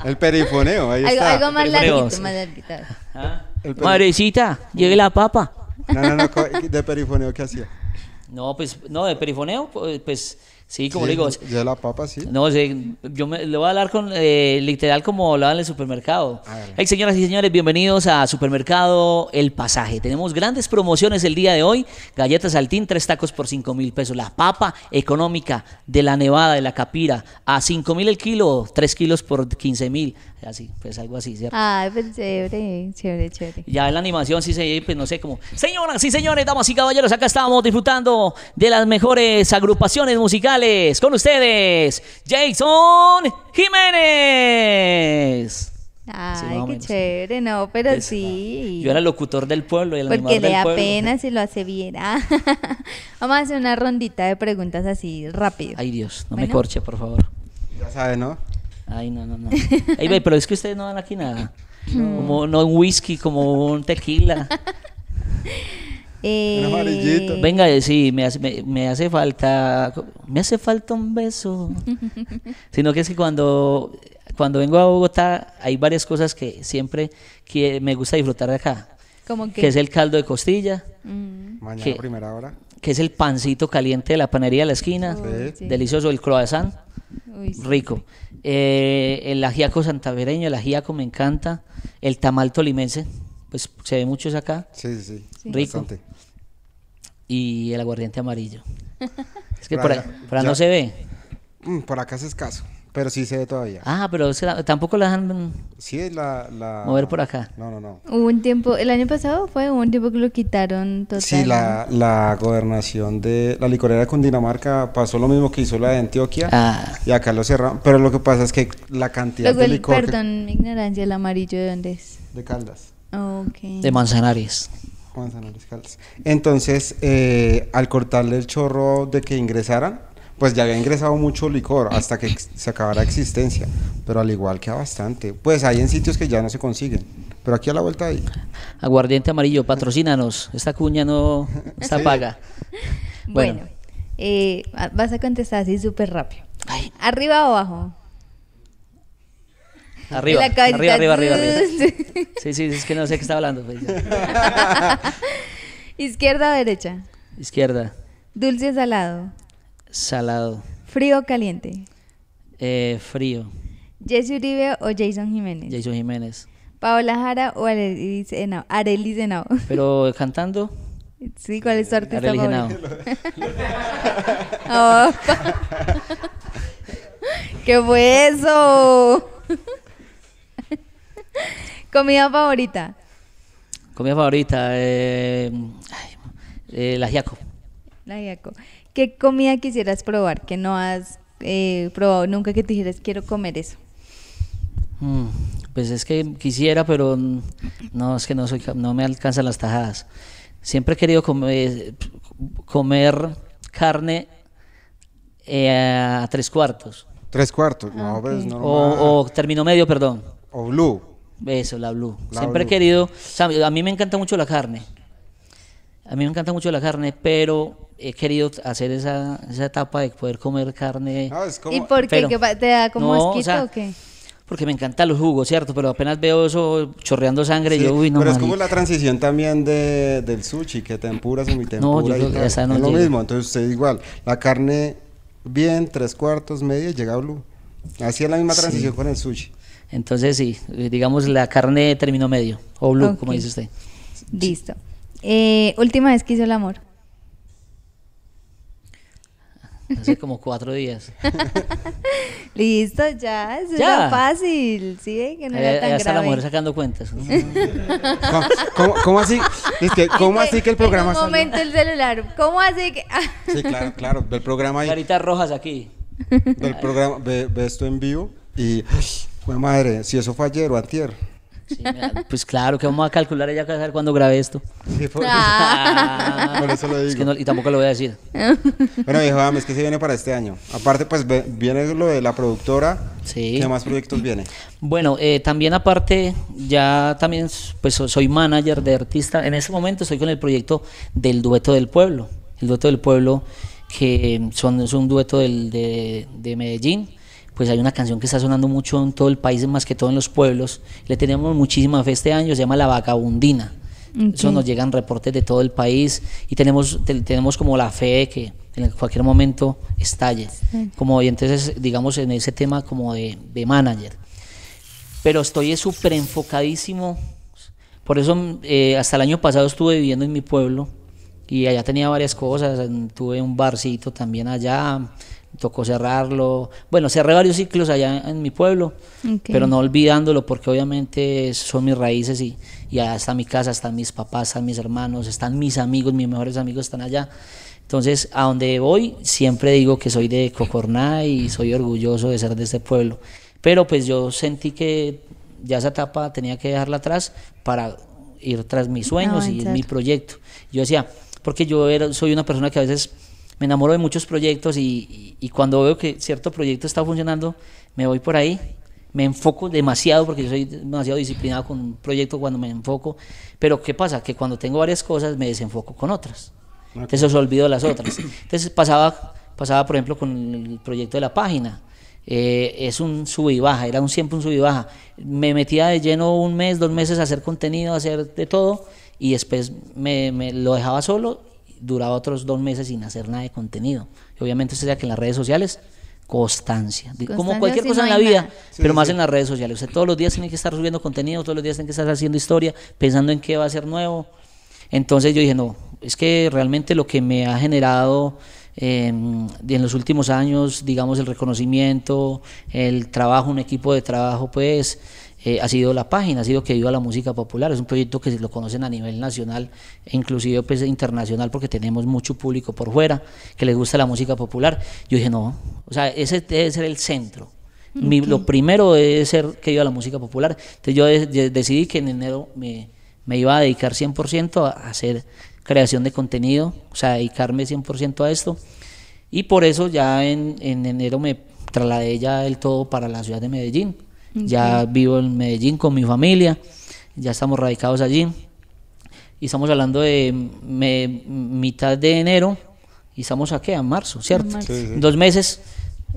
el perifoneo, ahí está. Algo más larguito, más larguito. ¿Ah? Madrecita, lleve la papa. No, no, no, de perifoneo, ¿qué hacía? No, pues, no, de perifoneo, pues, pues Sí, como digo. Ya la papa, sí. No, sé, yo me, le voy a hablar con eh, literal como lo dan en el supermercado. Hey, señoras y señores, bienvenidos a Supermercado El Pasaje. Tenemos grandes promociones el día de hoy. Galletas Saltín, tres tacos por cinco mil pesos. La papa económica de la nevada, de la capira, a cinco mil el kilo, 3 kilos por 15 mil así, pues algo así, ¿cierto? Ay, pues chévere, chévere, chévere. Ya en la animación sí se, pues no sé, cómo señoras sí señores, damas y caballeros, acá estamos disfrutando de las mejores agrupaciones musicales. Con ustedes, Jason Jiménez. Ay, qué chévere, no, pero sí. Yo era el locutor del pueblo y el Porque le da si lo hace bien. Ah. vamos a hacer una rondita de preguntas así rápido. Ay, Dios, no me corche, por favor. Ya sabes, ¿no? Ay, no, no, no. Ay, pero es que ustedes no dan aquí nada. Como, no un whisky, como un tequila. Eh, un amarillito. Venga, sí, me hace, falta, me hace falta un beso. Sino que es que cuando, cuando vengo a Bogotá hay varias cosas que siempre que me gusta disfrutar de acá. que? es el caldo de costilla. Mm. Mañana que, primera hora. Que es el pancito caliente de la panería de la esquina. Delicioso, el croissant Rico. Eh, el ajíaco santavereño, el ajíaco me encanta. El tamal tolimense, pues se ve muchos acá. Sí, sí, Rico. Y el aguardiente amarillo. es que por, no se ve. Mm, por acá es escaso. Pero sí se ve todavía. Ah, pero tampoco la dejan mover por acá. No, no, no. Hubo un tiempo, el año pasado fue un tiempo que lo quitaron Sí, la, la gobernación de la licorera con Dinamarca pasó lo mismo que hizo la de Antioquia. Ah. Y acá lo cerraron. Pero lo que pasa es que la cantidad de el, licor. Perdón, mi ignorancia, el amarillo de dónde es. De Caldas. De Manzanares. Manzanares, Caldas. Entonces, eh, al cortarle el chorro de que ingresaran pues ya había ingresado mucho licor hasta que se acabara existencia, pero al igual que a bastante, pues hay en sitios que ya no se consiguen, pero aquí a la vuelta hay. Aguardiente amarillo, patrocínanos, esta cuña no se apaga. Bueno, eh, vas a contestar así súper rápido. ¿Arriba o abajo? Arriba, arriba, arriba, arriba, arriba, Sí, sí, es que no sé qué está hablando. Pues, ¿Izquierda o derecha? Izquierda. ¿Dulce o salado? Salado. ¿Frío o caliente? Eh, frío. ¿Jesse Uribe o Jason Jiménez? Jason Jiménez. ¿Paola Jara o Arelis Henao? ¿Pero cantando? Sí, ¿cuál es tu artista Arelis Henao. oh, ¿Qué fue eso? ¿Comida favorita? Comida favorita, eh, eh, la giaco. La giaco. ¿Qué comida quisieras probar que no has eh, probado nunca que te dijeras quiero comer eso? Mm, pues es que quisiera, pero no, es que no, soy, no me alcanzan las tajadas. Siempre he querido comer, carne eh, a tres cuartos. Tres cuartos, no, ah, pues, o, término medio, perdón. O blue. Eso, la blue. Siempre he querido, a mí me encanta mucho la carne. A mí me encanta mucho la carne, pero he querido hacer esa, etapa de poder comer carne. ¿Y por qué? ¿Te da como o, qué? Porque me encantan los jugos, ¿cierto? Pero apenas veo eso chorreando sangre, yo, no. Pero es como la transición también de, del sushi, que tempura, semitempura no, yo que esa no Es lo mismo, entonces usted igual. La carne bien, tres cuartos, media, llega a blue. Así la misma transición con el sushi. Entonces sí, digamos la carne terminó medio, o blue, como dice usted. Listo. Eh, última vez que hizo el amor. Hace como cuatro días. Listo, ya, eso Ya. fácil, ¿sí? Eh, que no era tan está la mujer sacando cuentas. ¿Cómo, así? ¿Cómo así que el programa En un momento el celular, ¿cómo así que...? Sí, claro, claro. Ve el programa ahí, Caritas rojas aquí. ve el programa, ve, esto en vivo y, ay, madre, si eso fue ayer o antier pues claro, que vamos a calcular ella cuando grabe esto. Ah. eso lo digo. y tampoco lo voy a decir. bueno, dijo, ah, es que se viene para este año. Aparte, pues viene lo de la productora. Sí. ¿Qué más proyectos viene? Bueno, eh, también aparte, ya también pues soy manager de artista. En este momento estoy con el proyecto del Dueto del Pueblo. El Dueto del Pueblo, que mm, son, es un dueto del, de Medellín pues hay una canción que está sonando mucho en todo el país, más que todo en los pueblos. Le tenemos muchísima fe este año, se llama La Vagabundina. Eso nos llegan reportes de todo el país y tenemos, tenemos como la fe de que en cualquier momento estalle. Como y entonces, digamos, en ese tema como de, de manager. Pero estoy súper enfocadísimo. Por eso eh, hasta el año pasado estuve viviendo en mi pueblo y allá tenía varias cosas. Tuve un barcito también allá tocó cerrarlo. Bueno, cerré varios ciclos allá en, mi pueblo, pero no olvidándolo porque obviamente son mis raíces y, y allá está mi casa, están mis papás, están mis hermanos, están mis amigos, mis mejores amigos están allá. Entonces, a donde voy, siempre digo que soy de Cocorná y soy orgulloso de ser de este pueblo. Pero pues yo sentí que ya esa etapa tenía que dejarla atrás para ir tras mis sueños y mi proyecto. Yo decía, porque yo soy una persona que a veces me enamoro de muchos proyectos y, cuando veo que cierto proyecto está funcionando, me voy por ahí, me enfoco demasiado porque yo soy demasiado disciplinado con un proyecto cuando me enfoco, pero ¿qué pasa? Que cuando tengo varias cosas me desenfoco con otras, entonces os olvido las otras. Entonces pasaba, pasaba por ejemplo con el proyecto de la página. Eh, es un sub y baja, era un siempre un sub y baja. Me metía de lleno un mes, dos meses a hacer contenido, a hacer de todo, y después me, me lo dejaba solo duraba otros dos meses sin hacer nada de contenido. obviamente usted sabe que en las redes sociales, constancia. como cualquier cosa en la vida, pero más en las redes sociales. Usted todos los días tiene que estar subiendo contenido, todos los días tiene que estar haciendo historia, pensando en qué va a ser nuevo. Entonces yo dije, no, es que realmente lo que me ha generado em, en los últimos años, digamos, el reconocimiento, el trabajo, un equipo de trabajo, pues eh, ha sido la página, ha sido que viva la música popular. Es un proyecto que se lo conocen a nivel nacional e inclusive pues, internacional porque tenemos mucho público por fuera que les gusta la música popular. Yo dije, no, o sea, ese debe ser el centro. lo primero debe ser que viva la música popular. Entonces yo decidí que en enero me, iba a dedicar 100% a hacer creación de contenido, o sea, dedicarme 100% a esto. Y por eso ya en, en enero me trasladé ya del todo para la ciudad de Medellín ya vivo en Medellín con mi familia, ya estamos radicados allí. Y estamos hablando de mitad de enero y estamos aquí a marzo, ¿cierto? Dos meses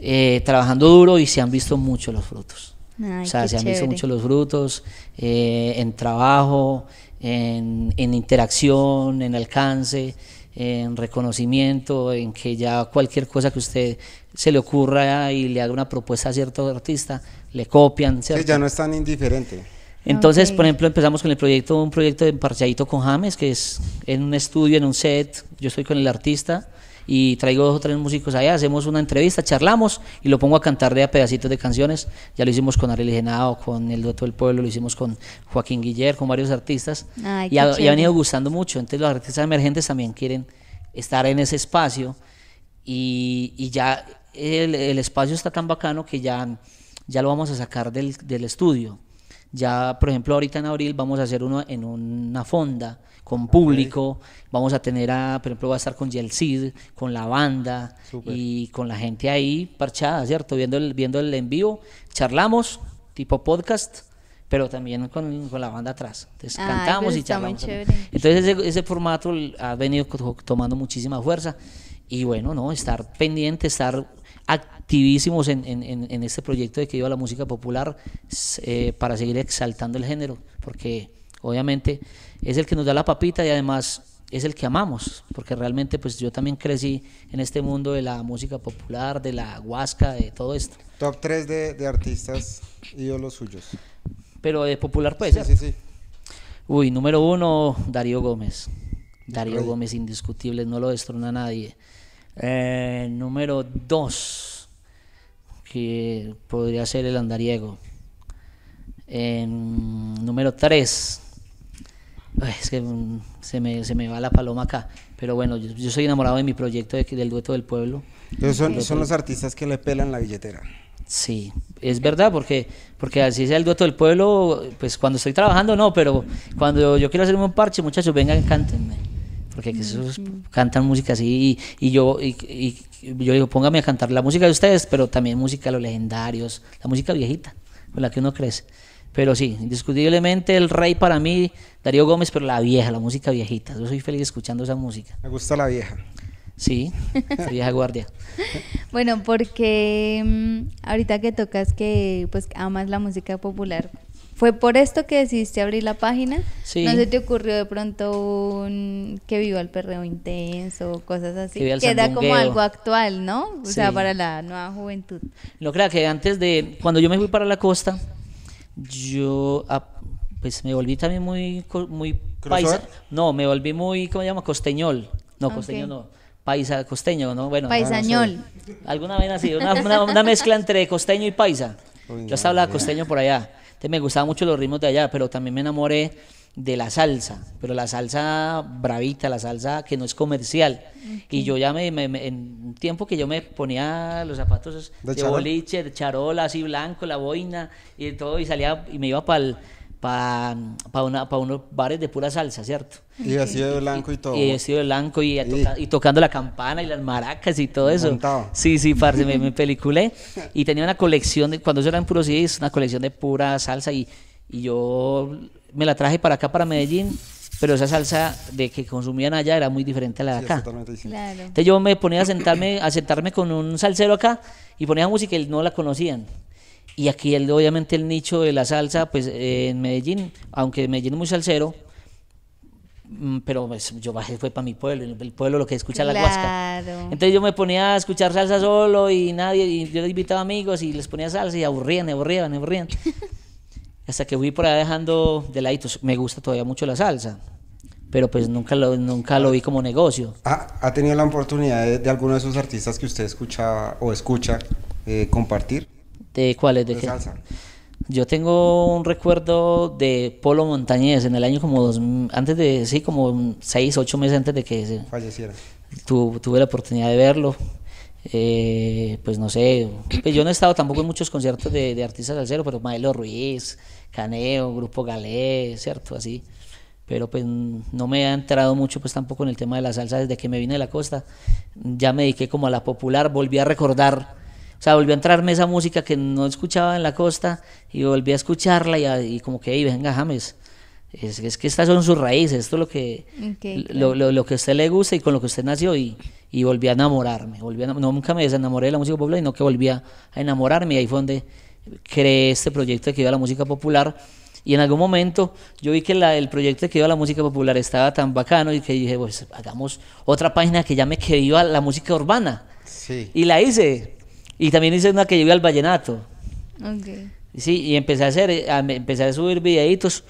eh, trabajando duro y se han visto mucho los frutos. o sea, se han visto muchos los frutos eh, en trabajo, en, interacción, en alcance, en reconocimiento, en que ya cualquier cosa que usted se le ocurra y le haga una propuesta a cierto artista, le copian, ya no es tan indiferente. Entonces, por ejemplo, empezamos con el proyecto, un proyecto de emparchadito con James, que es en un estudio, en un set, yo estoy con el artista y traigo dos o tres músicos allá, hacemos una entrevista, charlamos y lo pongo a cantar de a pedacitos de canciones. Ya lo hicimos con Ariel Genao, con El dueto del Pueblo, lo hicimos con Joaquín Guiller, con varios artistas y, ha, ido venido gustando mucho. Entonces, los artistas emergentes también quieren estar en ese espacio y ya el, espacio está tan bacano que ya, ya lo vamos a sacar del, estudio. Ya, por ejemplo, ahorita en abril vamos a hacer uno en una fonda con público, vamos a tener a, por ejemplo, va a estar con Yelcid, con la banda y con la gente ahí parchada, ¿cierto? Viendo el, viendo el en charlamos, tipo podcast, pero también con, la banda atrás. Entonces cantamos y charlamos. Entonces ese, ese formato ha venido tomando muchísima fuerza y bueno, no, estar pendiente, estar activísimos en, este proyecto de que iba la música popular eh, para seguir exaltando el género, porque obviamente es el que nos da la papita y además es el que amamos, porque realmente pues yo también crecí en este mundo de la música popular, de la huasca, de todo esto. Top 3 de, artistas y artistas los suyos. Pero de popular pues. Uy, número uno, Darío Gómez. Darío Gómez, indiscutible, no lo destrona nadie. Eh, número 2, que podría ser el andariego. número 3, es que mm, se me, se me, va la paloma acá. Pero bueno, yo, soy enamorado de mi proyecto del dueto del pueblo. son, los artistas que le pelan la billetera. Sí, es verdad, porque, porque así sea el dueto del pueblo, pues cuando estoy trabajando no, pero cuando yo quiero hacerme un parche, muchachos, vengan, cántenme porque mm, esos cantan música así y, yo y, yo digo, póngame a cantar la música de ustedes, pero también música de los legendarios, la música viejita, con la que uno crece. Pero sí, indiscutiblemente el rey para mí, Darío Gómez, pero la vieja, la música viejita. Yo soy feliz escuchando esa música. Me gusta la vieja. Sí, la vieja guardia. Bueno, porque mm, ahorita que tocas que pues amas la música popular, ¿Fue por esto que decidiste abrir la página? ¿No se te ocurrió de pronto un que viva el perreo intenso cosas así? Que, era como algo actual, ¿no? O sea, para la nueva juventud. No crea que antes de, cuando yo me fui para la costa, yo pues me volví también muy, muy paisa. No, me volví muy, ¿cómo se llama? Costeñol. No, costeño, no paisa costeño, ¿no? Bueno, Paisañol. Alguna vez así, una, una, mezcla entre costeño y paisa. ya yo hasta costeño por allá. Este, me gustaban mucho los ritmos de allá, pero también me enamoré de la salsa, pero la salsa bravita, la salsa que no es comercial. Y yo ya me, en un tiempo que yo me ponía los zapatos de, boliche, de charola, así blanco, la boina y todo, y salía y me iba para el para pa una, pa unos bares de pura salsa, ¿cierto? Y vestido de blanco y, todo. Y vestido de blanco y, tocando la campana y las maracas y todo eso. Sí, sí, parce, me, peliculé. Y tenía una colección, de, cuando yo era en Puro una colección de pura salsa y, yo me la traje para acá, para Medellín pero esa salsa de que consumían allá era muy diferente a la de acá. Entonces yo me ponía a sentarme, a sentarme con un salsero acá y ponía música y no la conocían. Y aquí obviamente el nicho de la salsa, pues eh, en Medellín, aunque Medellín es muy salsero, mm, pero pues, yo bajé, fue para mi pueblo, el pueblo lo que escucha la guasca. Entonces yo me ponía a escuchar salsa solo y nadie, yo invitaba amigos y les ponía salsa y aburrían, aburrían, aburrían. Hasta que fui por ahí dejando de ladito, me gusta todavía mucho la salsa pero pues nunca lo, nunca lo vi como negocio. Ah, ¿Ha, tenido la oportunidad de, alguno de esos artistas que usted escucha o escucha eh, compartir? ¿De cuáles? ¿De, salsa. Yo tengo un recuerdo de Polo Montañés en el año como dos, antes de, sí, como seis, ocho meses antes de que falleciera. Tu, tuve la oportunidad de verlo. Eh, pues no sé, pues yo no he estado tampoco en muchos conciertos de, de artistas cero pero Maelo Ruiz, Caneo, Grupo Galé, ¿cierto? Así. Pero pues no me ha entrado mucho pues tampoco en el tema de la salsa desde que me vine de la costa. Ya me dediqué como a la popular, volví a recordar o sea, volvió a entrarme esa música que no escuchaba en la costa y volví a escucharla y, como que, venga, James, es, que estas son sus raíces, esto es lo que, lo, que a usted le gusta y con lo que usted nació y, volví a enamorarme. Volví no, nunca me desenamoré de la música popular, sino que volví a enamorarme y ahí fue donde creé este proyecto de que iba a la música popular. Y en algún momento yo vi que el proyecto que iba a la música popular estaba tan bacano y que dije, pues hagamos otra página que llame que iba la música urbana. Y la hice. Y también hice una que llevé al vallenato. Okay. Sí, y empecé a hacer, eh, a, empecé a subir videitos,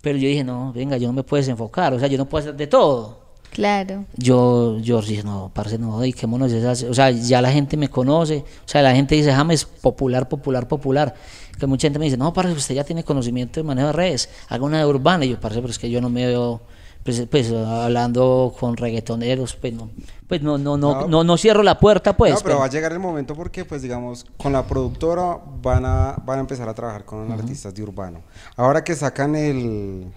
pero yo dije, no, venga, yo no me puedo desenfocar, o sea, yo no puedo hacer de todo. Claro. Yo, yo dije, no, parece, no, qué es eso, o sea, ya la gente me conoce, o sea, la gente dice, James, popular, popular, popular, que mucha gente me dice, no, parce, usted ya tiene conocimiento de manejo de redes, haga una de urbana, y yo, parece pero es que yo no me veo pues, pues, hablando con reggaetoneros, pues no, pues no, no, no, no, no, cierro la puerta, pues. No, pero, va a llegar el momento porque, pues digamos, con la productora van a, van a empezar a trabajar con artistas de urbano. Ahora que sacan el,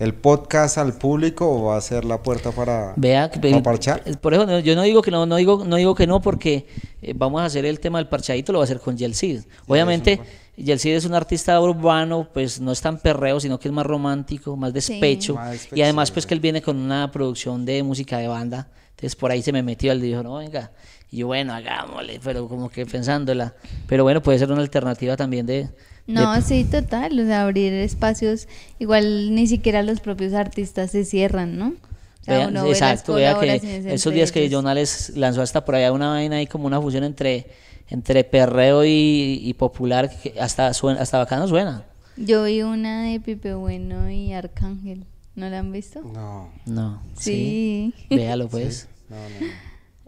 el podcast al público o va a ser la puerta para, Vea, para parchar? Por eso yo no digo que no, no digo, no digo que no, porque eh, vamos a hacer el tema del parchadito, lo va a hacer con Yelcid. Obviamente, sí, Yelcid es un artista urbano, pues no es tan perreo, sino que es más romántico, más despecho. y además, pues que él viene con una producción de música de banda. Entonces por ahí se me metió, él dijo, no, venga. Y yo, bueno, hagámosle, pero como que pensándola. Pero bueno, puede ser una alternativa también de, no, sí, total. O sea, abrir espacios, igual ni siquiera los propios artistas se cierran, ¿no? O sea, exacto, que esos días que Jonales lanzó hasta por allá una vaina ahí como una fusión entre, entre perreo y, popular, que hasta, suena, hasta bacano suena. Yo vi una de Pipe Bueno y Arcángel. ¿No la han visto? No. No. Sí. Véalo pues. No, no.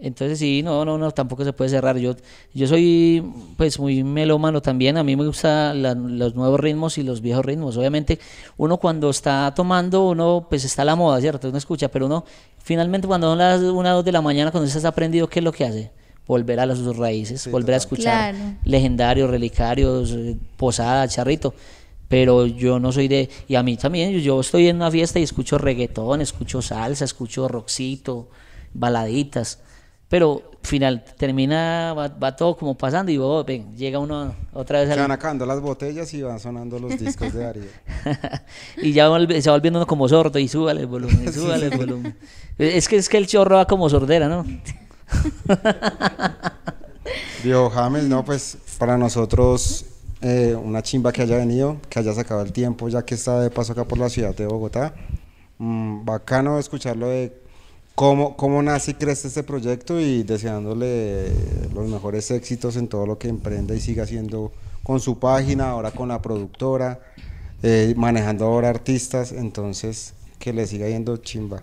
Entonces sí, no, no, no, tampoco se puede cerrar. Yo, yo soy pues muy melómano también, a mí me gustan los nuevos ritmos y los viejos ritmos. Obviamente uno cuando está tomando, uno pues está a la moda, ¿cierto? Uno escucha, pero uno finalmente cuando son las una o 2 de la mañana, cuando se estás aprendido, ¿qué es lo que hace? Volver a las, sus raíces, volver a escuchar legendarios, relicarios, eh, posada, charrito pero yo no soy de... Y a mí también, yo estoy en una fiesta y escucho reggaetón, escucho salsa, escucho roxito, baladitas. Pero final termina, va, todo como pasando y oh, llega uno otra vez. Se van acabando las botellas y van sonando los discos de Ariel. y ya se va volviendo uno como sordo y súbale el volumen, súbale el volumen. Es que, es que el chorro va como sordera, ¿no? Dijo James, no, pues para nosotros eh, una chimba que haya venido, que haya sacado el tiempo, ya que está de paso acá por la ciudad de Bogotá. Mm, bacano escucharlo de ¿Cómo, ¿Cómo nace y crece este proyecto y deseándole los mejores éxitos en todo lo que emprenda y siga haciendo con su página, ahora con la productora, eh, manejando ahora artistas, entonces que le siga yendo chimba?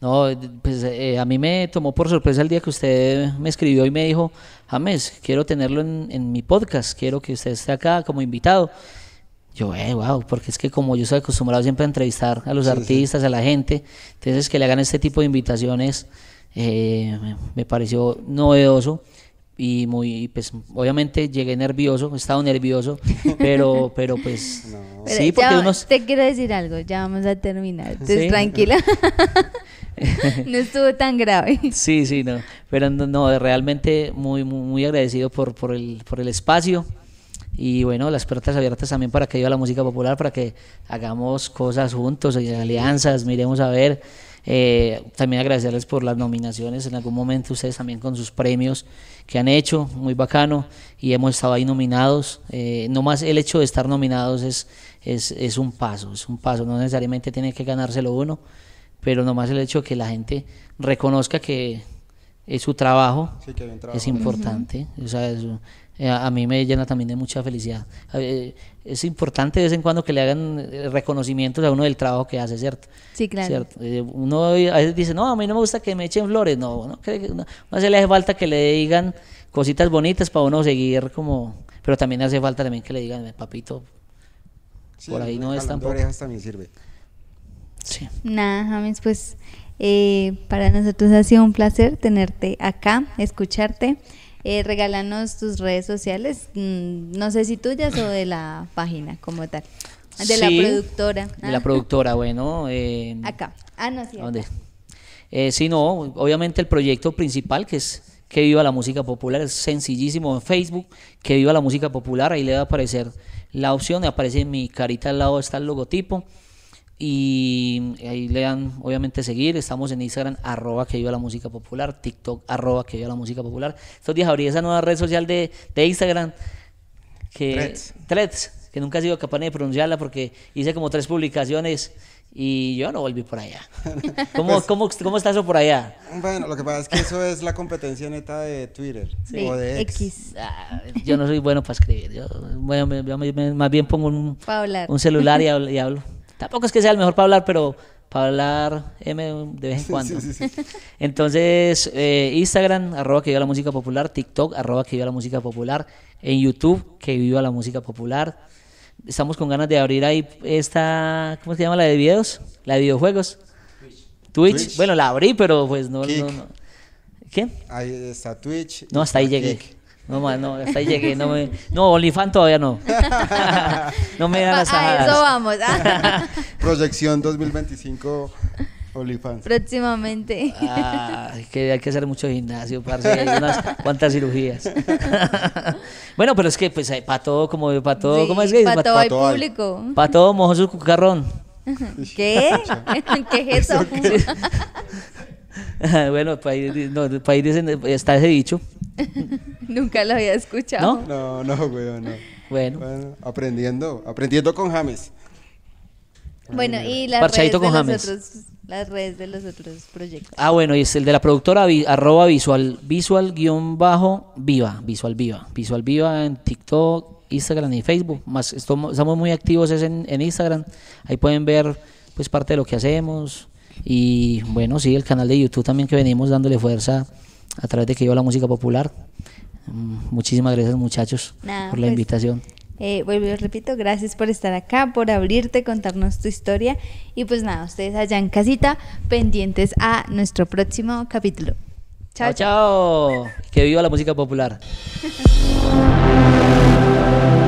No, pues eh, a mí me tomó por sorpresa el día que usted me escribió y me dijo, James, quiero tenerlo en mi podcast, quiero que usted esté acá como invitado. Yo, wow, eh, porque es que como yo estoy acostumbrado siempre a entrevistar a los artistas, a la gente, entonces que le hagan este tipo de invitaciones eh, me pareció novedoso y muy, pues obviamente llegué nervioso, he estado nervioso, pero, pero pues sí, porque Te quiero decir algo, ya vamos a terminar, entonces tranquila. no estuvo tan grave. Sí, sí, no, pero no, realmente muy, muy, muy agradecido por, por, el, por el espacio y bueno, las puertas abiertas también para que viva la música popular, para que hagamos cosas juntos, alianzas, miremos a ver. Eh, también agradecerles por las nominaciones, en algún momento ustedes también con sus premios que han hecho, muy bacano, y hemos estado ahí nominados. Eh, no más el hecho de estar nominados es, es, es un paso, es un paso, no necesariamente tiene que ganárselo uno, pero nomás el hecho que la gente reconozca que su trabajo, es importante. Eh, a mí me llena también de mucha felicidad. Eh, es importante de vez en cuando que le hagan eh, reconocimientos a uno del trabajo que hace, ¿cierto? Sí, claro. uno a veces dice, no, a mí no me gusta que me echen flores. No, no, se le hace falta que le digan cositas bonitas para uno seguir como... Pero también hace falta también que le digan, papito, por ahí no es tampoco. también sirve. Sí. Nada, pues eh, para nosotros ha sido un placer tenerte acá, escucharte. Eh, regálanos tus redes sociales, mm, no sé si tuyas o de la página como tal. De la productora. De la ah. productora, bueno. Em, acá. Ah, no, sí. ¿Dónde? Eh, sí, no, obviamente el proyecto principal que es Que Viva la Música Popular, es sencillísimo en Facebook, Que Viva la Música Popular, ahí le va a aparecer la opción, aparece en mi carita al lado está el logotipo y ahí le dan, obviamente, seguir. Estamos en Instagram, arroba que viva la música popular, TikTok, arroba que viva la música popular. Estos días abrí esa nueva red social de, de Instagram, que Threads. que nunca he sido capaz de pronunciarla porque hice como tres publicaciones y yo no volví por allá. ¿Cómo, pues ¿cómo, cómo está eso por allá? Bueno, lo que pasa es que eso es la competencia neta de Twitter o de X. Ah, yo no soy bueno para escribir. Yo, más bien pongo un, un celular Y hablo. Tampoco es que sea el mejor para hablar, pero para hablar M de vez en cuando. Entonces, eh, Instagram, arroba que viva la música popular, TikTok, arroba que viva la música popular, en YouTube, que viva la música popular. Estamos con ganas de abrir ahí esta, ¿cómo se llama? La de videos, la de videojuegos. Twitch. Twitch. Bueno, la abrí, pero pues no. no, no. ¿Qué? Ahí está Twitch. No, hasta ahí llegué. No más, no, hasta ahí llegué. No, me, no OnlyFans todavía no. no me la las A eso vamos. Proyección 2025 OnlyFans. Próximamente. Ah, que hay que hacer mucho gimnasio, parce. Hay unas cuantas cirugías. bueno, pero es que pues eh, para todo, como para todo, ¿cómo es que Para todo el público. Para todo mojo su cucarrón. ¿Qué? ¿Qué es eso? bueno, para pues ir, no, para pues ir eh, está ese dicho. Nunca lo había escuchado. No, no, no, no. Bueno. bueno. aprendiendo, aprendiendo con James. Bueno, y las redes, de Los otros, las redes de los otros proyectos. Ah, bueno, y es el de la productora arroba visual, visual guión bajo viva, visual viva, visual viva en TikTok, Instagram y Facebook. Más estamos, estamos muy activos en, en, Instagram. Ahí pueden ver pues parte de lo que hacemos. Y bueno, sí, el canal de YouTube también que venimos dándole fuerza a través de que Viva la música popular. Mm, muchísimas gracias muchachos por la pues, invitación. Eh, vuelvo y repito, gracias por estar acá, por abrirte, contarnos tu historia y pues nada, ustedes allá en casita, pendientes a nuestro próximo capítulo. Chao, chao. chao. Que viva la música popular.